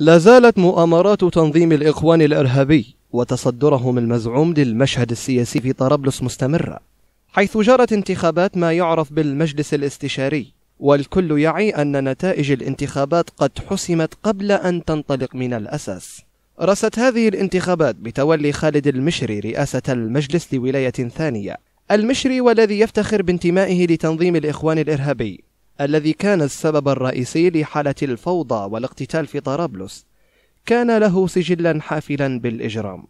لا زالت مؤامرات تنظيم الإخوان الإرهابي وتصدرهم المزعوم للمشهد السياسي في طرابلس مستمرة حيث جرت انتخابات ما يعرف بالمجلس الاستشاري والكل يعي أن نتائج الانتخابات قد حسمت قبل أن تنطلق من الأساس رست هذه الانتخابات بتولي خالد المشري رئاسة المجلس لولاية ثانية المشري والذي يفتخر بانتمائه لتنظيم الإخوان الإرهابي الذي كان السبب الرئيسي لحالة الفوضى والاقتتال في طرابلس كان له سجلا حافلا بالإجرام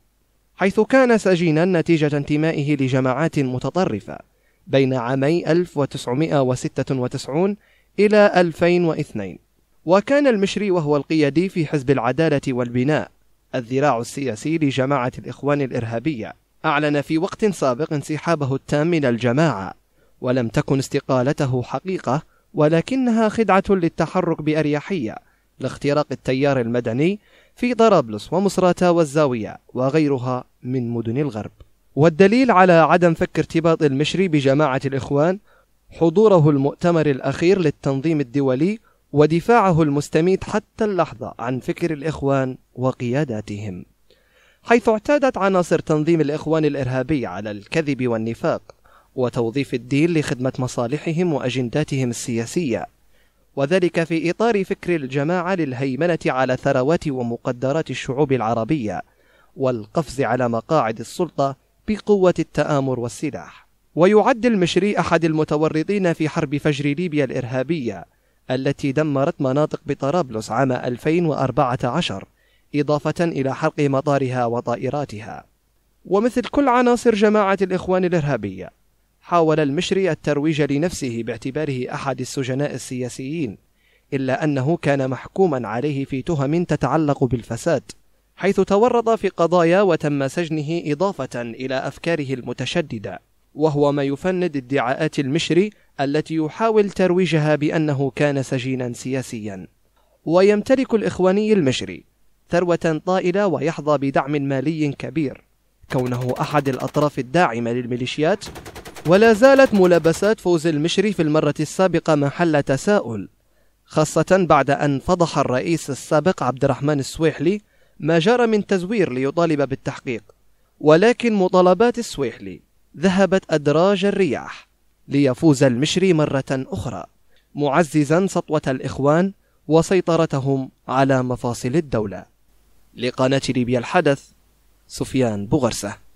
حيث كان سجينا نتيجة انتمائه لجماعات متطرفة بين عامي 1996 إلى 2002 وكان المشري وهو القيادي في حزب العدالة والبناء الذراع السياسي لجماعة الإخوان الإرهابية أعلن في وقت سابق انسحابه التام من الجماعة ولم تكن استقالته حقيقة ولكنها خدعة للتحرك بأريحية لاختراق التيار المدني في طرابلس ومصراتة والزاوية وغيرها من مدن الغرب والدليل على عدم فك ارتباط المشري بجماعة الإخوان حضوره المؤتمر الأخير للتنظيم الدولي ودفاعه المستميت حتى اللحظة عن فكر الإخوان وقياداتهم حيث اعتادت عناصر تنظيم الإخوان الإرهابي على الكذب والنفاق وتوظيف الدين لخدمة مصالحهم وأجنداتهم السياسية وذلك في إطار فكر الجماعة للهيمنة على ثروات ومقدرات الشعوب العربية والقفز على مقاعد السلطة بقوة التآمر والسلاح ويعد المشري أحد المتورطين في حرب فجر ليبيا الإرهابية التي دمرت مناطق بطرابلس عام 2014 إضافة إلى حرق مطارها وطائراتها ومثل كل عناصر جماعة الإخوان الإرهابية حاول المشري الترويج لنفسه باعتباره أحد السجناء السياسيين إلا أنه كان محكوما عليه في تهم تتعلق بالفساد حيث تورط في قضايا وتم سجنه إضافة إلى أفكاره المتشددة وهو ما يفند ادعاءات المشري التي يحاول ترويجها بأنه كان سجينا سياسيا ويمتلك الإخواني المشري ثروة طائلة ويحظى بدعم مالي كبير كونه أحد الأطراف الداعمة للميليشيات ولا زالت ملابسات فوز المشري في المرة السابقة محل تساؤل خاصة بعد أن فضح الرئيس السابق عبد الرحمن السويحلي ما جرى من تزوير ليطالب بالتحقيق ولكن مطالبات السويحلي ذهبت أدراج الرياح ليفوز المشري مرة أخرى معززا سطوة الإخوان وسيطرتهم على مفاصل الدولة لقناة ليبيا الحدث سفيان بوغرسه